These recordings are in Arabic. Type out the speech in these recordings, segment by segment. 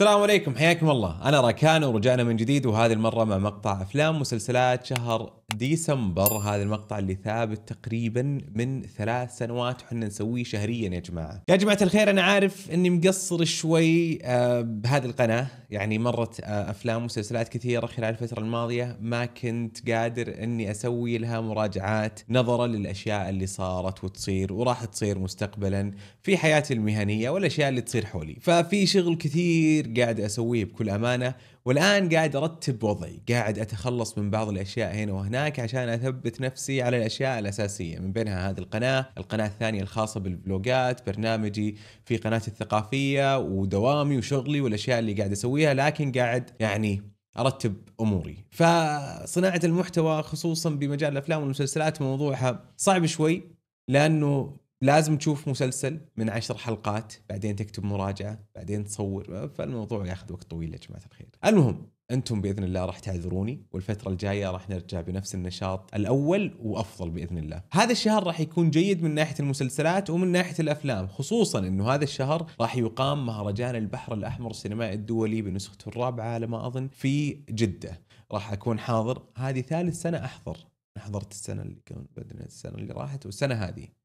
السلام عليكم حياكم الله انا راكان ورجعنا من جديد وهذه المره مع مقطع افلام مسلسلات شهر ديسمبر هذا المقطع اللي ثابت تقريبا من ثلاث سنوات وحنا نسويه شهريا يا جماعه. يا جماعه الخير انا عارف اني مقصر شوي آه، بهذه القناه، يعني مرت آه، افلام ومسلسلات كثيره خلال الفتره الماضيه ما كنت قادر اني اسوي لها مراجعات نظرا للاشياء اللي صارت وتصير وراح تصير مستقبلا في حياتي المهنيه والاشياء اللي تصير حولي، ففي شغل كثير قاعد اسويه بكل امانه والان قاعد ارتب وضعي قاعد اتخلص من بعض الاشياء هنا وهناك عشان اثبت نفسي على الاشياء الاساسيه من بينها هذه القناه القناه الثانيه الخاصه بالفلوجات برنامجي في قناتي الثقافيه ودوامي وشغلي والاشياء اللي قاعد اسويها لكن قاعد يعني ارتب اموري فصناعه المحتوى خصوصا بمجال الافلام والمسلسلات موضوعها صعب شوي لانه لازم تشوف مسلسل من عشر حلقات بعدين تكتب مراجعه بعدين تصور فالموضوع ياخذ وقت طويل يا جماعه الخير المهم انتم باذن الله راح تعذروني والفتره الجايه راح نرجع بنفس النشاط الاول وافضل باذن الله. هذا الشهر راح يكون جيد من ناحيه المسلسلات ومن ناحيه الافلام خصوصا انه هذا الشهر راح يقام مهرجان البحر الاحمر السينمائي الدولي بنسخته الرابعه على ما اظن في جده. راح اكون حاضر هذه ثالث سنه احضر. حضرت السنه اللي كان السنه اللي راحت والسنه هذه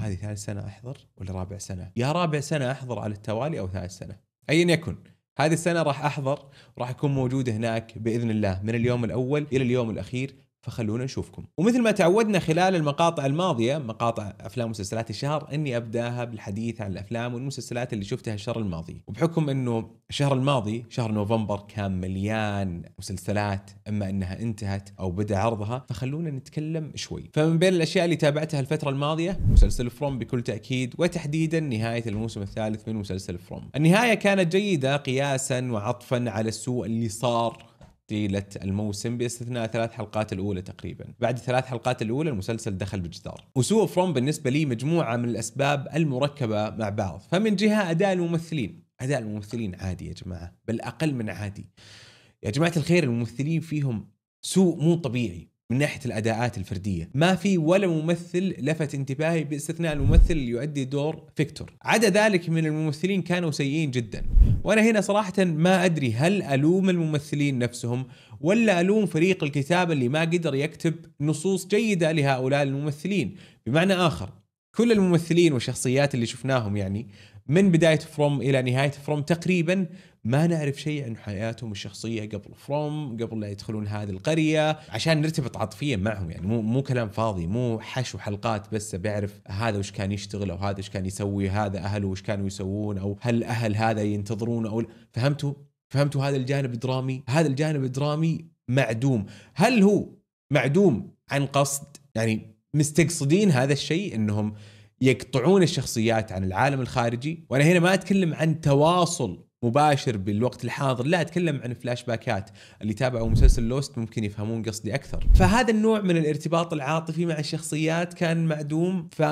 هذه ثالث سنه احضر ولا رابع سنه؟ يا رابع سنه احضر على التوالي او ثالث سنه ايا يكن هذه السنه راح احضر وراح اكون موجود هناك باذن الله من اليوم الاول الى اليوم الاخير فخلونا نشوفكم ومثل ما تعودنا خلال المقاطع الماضية مقاطع أفلام ومسلسلات الشهر أني أبداها بالحديث عن الأفلام والمسلسلات اللي شفتها الشهر الماضي وبحكم أنه الشهر الماضي شهر نوفمبر كان مليان مسلسلات إما أنها انتهت أو بدأ عرضها فخلونا نتكلم شوي فمن بين الأشياء اللي تابعتها الفترة الماضية مسلسل فروم بكل تأكيد وتحديدا نهاية الموسم الثالث من مسلسل فروم النهاية كانت جيدة قياسا وعطفا على السوء اللي صار طيلة الموسم باستثناء ثلاث حلقات الأولى تقريبا بعد ثلاث حلقات الأولى المسلسل دخل بجدار وسوء فروم بالنسبة لي مجموعة من الأسباب المركبة مع بعض فمن جهة أداء الممثلين أداء الممثلين عادي يا جماعة بل أقل من عادي يا جماعة الخير الممثلين فيهم سوء مو طبيعي من ناحيه الاداءات الفرديه ما في ولا ممثل لفت انتباهي باستثناء الممثل اللي يؤدي دور فيكتور عدا ذلك من الممثلين كانوا سيئين جدا وانا هنا صراحه ما ادري هل الوم الممثلين نفسهم ولا الوم فريق الكتابه اللي ما قدر يكتب نصوص جيده لهؤلاء الممثلين بمعنى اخر كل الممثلين والشخصيات اللي شفناهم يعني من بدايه فروم الى نهايه فروم تقريبا ما نعرف شيء عن حياتهم الشخصيه قبل فروم قبل لا يدخلون هذه القريه عشان نرتبط عاطفيا معهم يعني مو مو كلام فاضي مو حشو حلقات بس بعرف هذا وش كان يشتغل او هذا وش كان يسوي هذا اهله وش كانوا يسوون او هل اهل هذا ينتظرون او فهمتوا فهمتوا هذا الجانب الدرامي هذا الجانب الدرامي معدوم هل هو معدوم عن قصد يعني مستقصدين هذا الشيء انهم يقطعون الشخصيات عن العالم الخارجي وانا هنا ما اتكلم عن تواصل مباشر بالوقت الحاضر لا اتكلم عن فلاش باكات اللي تابعوا مسلسل لوست ممكن يفهمون قصدي اكثر فهذا النوع من الارتباط العاطفي مع الشخصيات كان معدوم ف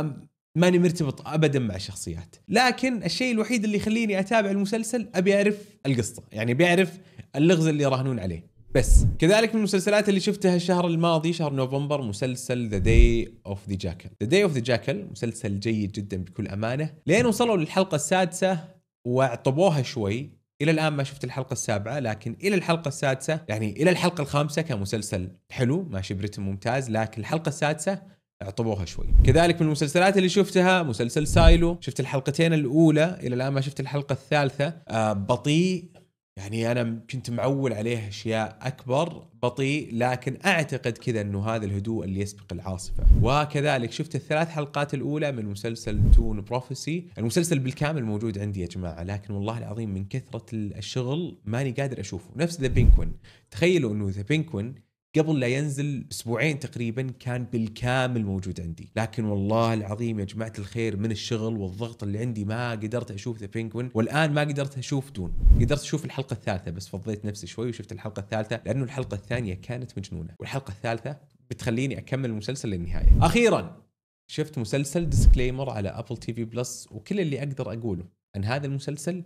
ماني مرتبط ابدا مع الشخصيات لكن الشيء الوحيد اللي يخليني اتابع المسلسل ابي اعرف القصه يعني ابي اعرف اللغز اللي يراهنون عليه بس كذلك من المسلسلات اللي شفتها الشهر الماضي شهر نوفمبر مسلسل ذا داي اوف ذا جاكل ذا داي اوف ذا جاكل مسلسل جيد جدا بكل امانه لين وصلوا للحلقه السادسه وعطبوها شوي الى الان ما شفت الحلقه السابعه لكن الى الحلقه السادسه يعني الى الحلقه الخامسه كمسلسل حلو ماشي برتم ممتاز لكن الحلقه السادسه اعطبوها شوي كذلك من المسلسلات اللي شفتها مسلسل سايلو شفت الحلقتين الاولى الى الان ما شفت الحلقه الثالثه آه بطيء يعني انا كنت معول عليه اشياء اكبر بطيء لكن اعتقد كذا انه هذا الهدوء اللي يسبق العاصفه وكذلك شفت الثلاث حلقات الاولى من مسلسل تون بروفيسي المسلسل بالكامل موجود عندي يا جماعه لكن والله العظيم من كثره الشغل ماني قادر اشوفه نفس ذا بينكوين تخيلوا انه ذا بينكوين قبل لا ينزل اسبوعين تقريبا كان بالكامل موجود عندي لكن والله العظيم يا جماعه الخير من الشغل والضغط اللي عندي ما قدرت اشوف ذا بينجوين والان ما قدرت اشوف دون قدرت اشوف الحلقه الثالثه بس فضيت نفسي شوي وشفت الحلقه الثالثه لانه الحلقه الثانيه كانت مجنونه والحلقه الثالثه بتخليني اكمل المسلسل للنهايه اخيرا شفت مسلسل ديسكليمر على ابل تي في بلس وكل اللي اقدر اقوله ان هذا المسلسل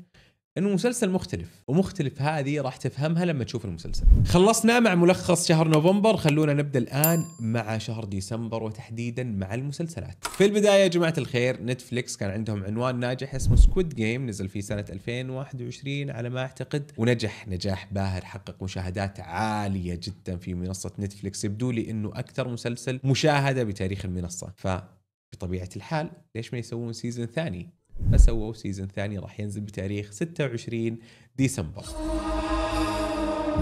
انه مسلسل مختلف ومختلف هذه راح تفهمها لما تشوف المسلسل خلصنا مع ملخص شهر نوفمبر خلونا نبدا الان مع شهر ديسمبر وتحديدا مع المسلسلات في البدايه يا جماعه الخير نتفليكس كان عندهم عنوان ناجح اسمه سكويد جيم نزل في سنه 2021 على ما اعتقد ونجح نجاح باهر حقق مشاهدات عاليه جدا في منصه نتفليكس يبدو لي انه اكثر مسلسل مشاهده بتاريخ المنصه ف بطبيعه الحال ليش ما يسوون سيزون ثاني فسووا سيزون ثاني راح ينزل بتاريخ 26 ديسمبر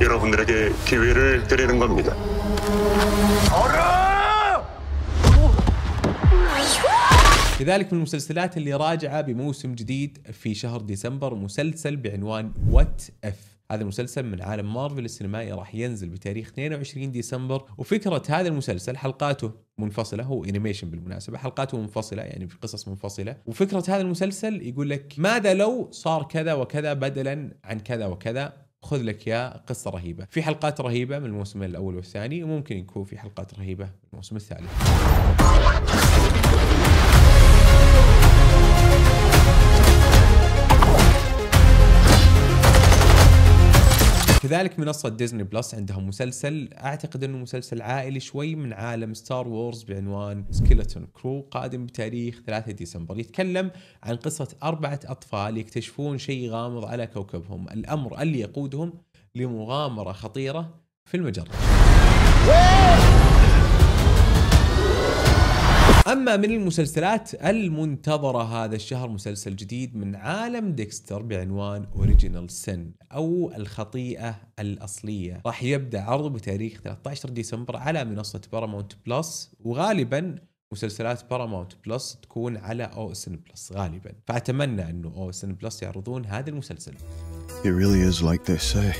여러분들에게 기회를 드리는 겁니다. لذلك من المسلسلات اللي راجعة بموسم جديد في شهر ديسمبر مسلسل بعنوان وات اف هذا المسلسل من عالم مارفل السينمائي راح ينزل بتاريخ 22 ديسمبر وفكرة هذا المسلسل حلقاته منفصلة هو انيميشن بالمناسبة حلقاته منفصلة يعني في قصص منفصلة وفكرة هذا المسلسل يقول لك ماذا لو صار كذا وكذا بدلا عن كذا وكذا خذ لك يا قصه رهيبه، في حلقات رهيبه من الموسم الاول والثاني وممكن يكون في حلقات رهيبه من الموسم الثالث. كذلك منصة ديزني بلس عندها مسلسل أعتقد أنه مسلسل عائلي شوي من عالم ستار وورز بعنوان سكيلتون كرو قادم بتاريخ 3 ديسمبر يتكلم عن قصة أربعة أطفال يكتشفون شيء غامض على كوكبهم الأمر اللي يقودهم لمغامرة خطيرة في المجرة أما من المسلسلات المنتظرة هذا الشهر مسلسل جديد من عالم ديكستر بعنوان أوريجينال سن أو الخطيئة الأصلية راح يبدأ عرضه بتاريخ 13 ديسمبر على منصة بارامونت بلس وغالبا مسلسلات باراماونت بلس تكون على او اس ان بلس غالبا فاتمنى انه او اس ان بلس يعرضون هذا المسلسل It really is like they say.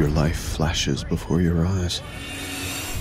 Your life flashes before your eyes.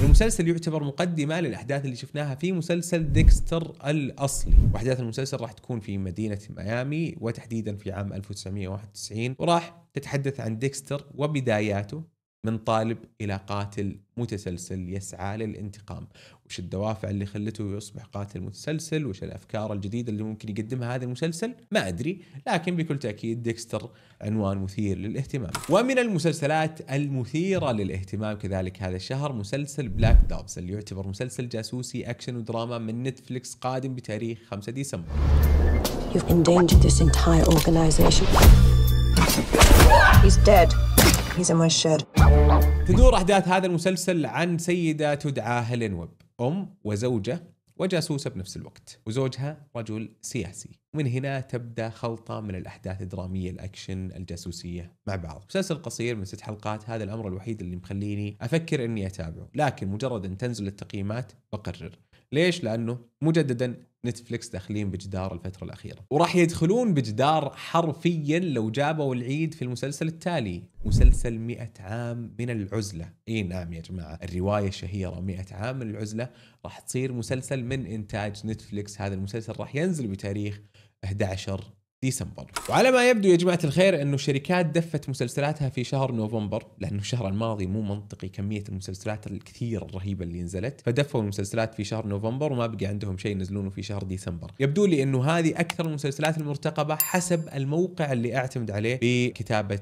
المسلسل يعتبر مقدمه للاحداث اللي شفناها في مسلسل ديكستر الاصلي واحداث المسلسل راح تكون في مدينه ميامي وتحديدا في عام 1991 وراح تتحدث عن ديكستر وبداياته من طالب الى قاتل متسلسل يسعى للانتقام، وش الدوافع اللي خلته يصبح قاتل متسلسل؟ وش الافكار الجديده اللي ممكن يقدمها هذا المسلسل؟ ما ادري، لكن بكل تاكيد ديكستر عنوان مثير للاهتمام. ومن المسلسلات المثيره للاهتمام كذلك هذا الشهر مسلسل بلاك دوبس اللي يعتبر مسلسل جاسوسي اكشن ودراما من نتفليكس قادم بتاريخ 5 ديسمبر. You've endangered this entire organization. He's dead. نفيسة مؤشر تدور أحداث هذا المسلسل عن سيدة تدعى هيلين ويب أم وزوجة وجاسوسة بنفس الوقت وزوجها رجل سياسي من هنا تبدأ خلطة من الأحداث الدرامية الأكشن الجاسوسية مع بعض مسلسل قصير من ست حلقات هذا الأمر الوحيد اللي مخليني أفكر أني أتابعه لكن مجرد أن تنزل التقييمات بقرر ليش؟ لأنه مجددا نتفلكس داخلين بجدار الفترة الأخيرة وراح يدخلون بجدار حرفيا لو جابوا العيد في المسلسل التالي مسلسل مئة عام من العزلة اي نعم يا جماعة الرواية الشهيرة مئة عام من العزلة راح تصير مسلسل من إنتاج نتفلكس هذا المسلسل راح ينزل بتاريخ 11 ديسمبر وعلى ما يبدو يا جماعة الخير أنه الشركات دفت مسلسلاتها في شهر نوفمبر لأنه الشهر الماضي مو منطقي كمية المسلسلات الكثير الرهيبة اللي نزلت فدفوا المسلسلات في شهر نوفمبر وما بقى عندهم شيء ينزلونه في شهر ديسمبر يبدو لي أنه هذه أكثر المسلسلات المرتقبة حسب الموقع اللي أعتمد عليه بكتابة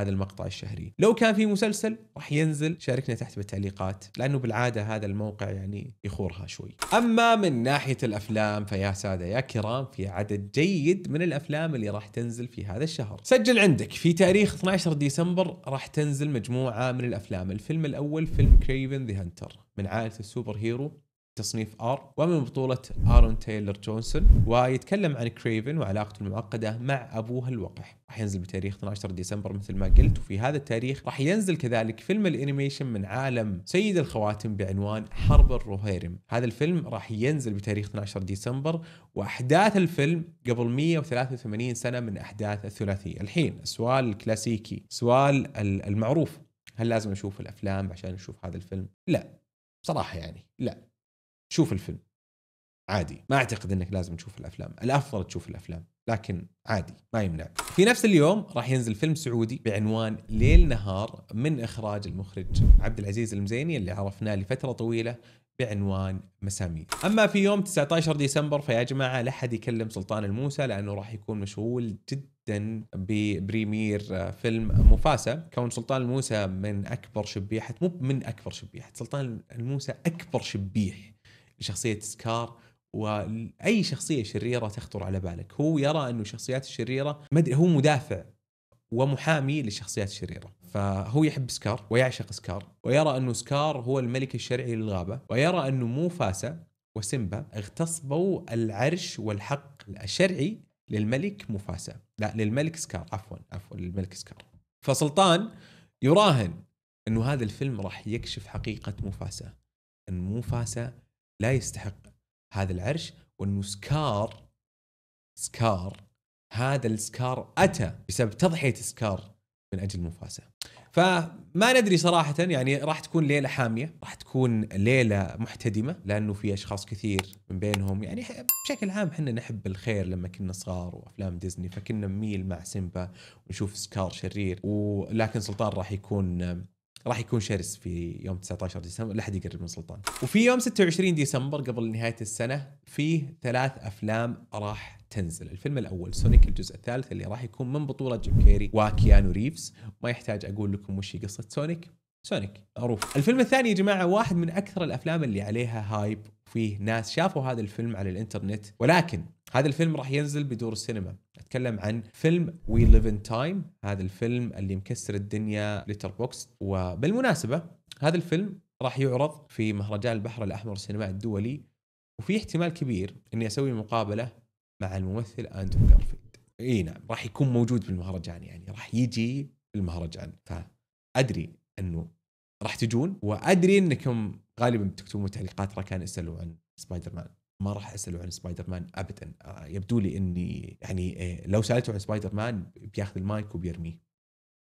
هذا المقطع الشهري لو كان في مسلسل راح ينزل شاركنا تحت بالتعليقات لانه بالعاده هذا الموقع يعني يخورها شوي اما من ناحيه الافلام فيا ساده يا كرام في عدد جيد من الافلام اللي راح تنزل في هذا الشهر سجل عندك في تاريخ 12 ديسمبر راح تنزل مجموعه من الافلام الفيلم الاول فيلم كريفن ذا هانتر من عائله السوبر هيرو تصنيف ار ومن بطوله ارون تايلر جونسون ويتكلم عن كريفن وعلاقته المعقده مع ابوه الوقح راح ينزل بتاريخ 12 ديسمبر مثل ما قلت وفي هذا التاريخ راح ينزل كذلك فيلم الانيميشن من عالم سيد الخواتم بعنوان حرب الروهيرم هذا الفيلم راح ينزل بتاريخ 12 ديسمبر واحداث الفيلم قبل 183 سنه من احداث الثلاثيه الحين السؤال الكلاسيكي سؤال المعروف هل لازم نشوف الافلام عشان نشوف هذا الفيلم لا بصراحه يعني لا شوف الفيلم عادي ما اعتقد انك لازم تشوف الافلام الافضل تشوف الافلام لكن عادي ما يمنع في نفس اليوم راح ينزل فيلم سعودي بعنوان ليل نهار من اخراج المخرج عبد العزيز المزيني اللي عرفناه لفتره طويله بعنوان مسامير اما في يوم 19 ديسمبر فيا جماعه لا حد يكلم سلطان الموسى لانه راح يكون مشغول جدا ببريمير فيلم مفاسة كون سلطان الموسى من اكبر شبيحه مو من اكبر شبيحه سلطان الموسى اكبر شبيح لشخصيه سكار واي شخصيه شريره تخطر على بالك هو يرى انه الشخصيات الشريره مد... هو مدافع ومحامي للشخصيات الشريره فهو يحب سكار ويعشق سكار ويرى انه سكار هو الملك الشرعي للغابه ويرى انه موفاسا وسيمبا اغتصبوا العرش والحق الشرعي للملك موفاسا لا للملك سكار عفوا عفوا للملك سكار فسلطان يراهن انه هذا الفيلم راح يكشف حقيقه موفاسا ان موفاسا لا يستحق هذا العرش وانه سكار سكار هذا السكار اتى بسبب تضحيه سكار من اجل مفاسه فما ندري صراحه يعني راح تكون ليله حاميه راح تكون ليله محتدمه لانه في اشخاص كثير من بينهم يعني بشكل عام احنا نحب الخير لما كنا صغار وافلام ديزني فكنا نميل مع سيمبا ونشوف سكار شرير ولكن سلطان راح يكون راح يكون شرس في يوم 19 ديسمبر لا حد يقرب من سلطان وفي يوم 26 ديسمبر قبل نهايه السنه فيه ثلاث افلام راح تنزل الفيلم الاول سونيك الجزء الثالث اللي راح يكون من بطوله جيم كيري وكيانو ريفز ما يحتاج اقول لكم وش قصه سونيك سونيك معروف الفيلم الثاني يا جماعه واحد من اكثر الافلام اللي عليها هايب فيه ناس شافوا هذا الفيلم على الانترنت ولكن هذا الفيلم راح ينزل بدور السينما اتكلم عن فيلم وي ليف ان تايم هذا الفيلم اللي مكسر الدنيا لتر بوكس وبالمناسبه هذا الفيلم راح يعرض في مهرجان البحر الاحمر السينمائي الدولي وفي احتمال كبير اني اسوي مقابله مع الممثل اندرو جارفيلد اي نعم راح يكون موجود في المهرجان يعني راح يجي في المهرجان فادري انه راح تجون وادري انكم غالبا بتكتبون تعليقات ركان اسالوا عن سبايدر مان ما راح اساله عن سبايدر مان ابدا آه، يبدو لي اني يعني آه، لو سالته عن سبايدر مان بياخذ المايك وبيرميه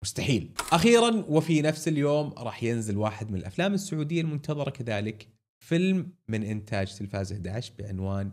مستحيل اخيرا وفي نفس اليوم راح ينزل واحد من الافلام السعوديه المنتظره كذلك فيلم من انتاج تلفاز 11 بعنوان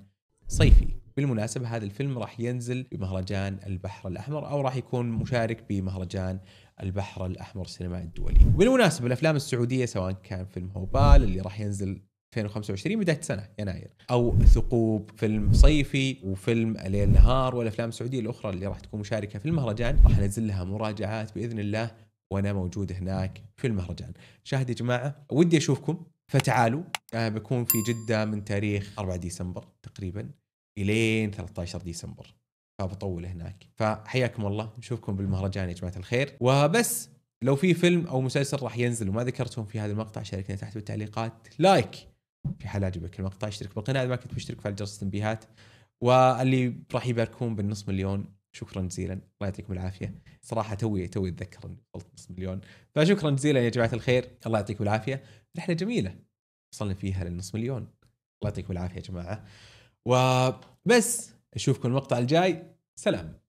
صيفي بالمناسبة هذا الفيلم راح ينزل بمهرجان البحر الأحمر أو راح يكون مشارك بمهرجان البحر الأحمر السينما الدولي بالمناسبة الأفلام السعودية سواء كان فيلم هوبال اللي راح ينزل 2025 بدايه السنه يناير او ثقوب فيلم صيفي وفيلم ليل نهار والافلام السعوديه الاخرى اللي راح تكون مشاركه في المهرجان راح انزل لها مراجعات باذن الله وانا موجود هناك في المهرجان شاهد يا جماعه ودي اشوفكم فتعالوا أنا آه، بكون في جده من تاريخ 4 ديسمبر تقريبا الين 13 ديسمبر فبطول هناك فحياكم الله نشوفكم بالمهرجان يا جماعه الخير وبس لو في فيلم او مسلسل راح ينزل وما ذكرتهم في هذا المقطع شاركنا تحت بالتعليقات لايك في حال عجبك المقطع اشترك بالقناه اذا ما كنت مشترك فعل جرس التنبيهات واللي راح يباركون بالنص مليون شكرا جزيلا الله يعطيكم العافيه صراحه توي توي اتذكر اني وصلت نص مليون فشكرا جزيلا يا جماعه الخير الله يعطيكم العافيه رحله جميله وصلنا فيها للنص مليون الله يعطيكم العافيه يا جماعه وبس اشوفكم المقطع الجاي سلام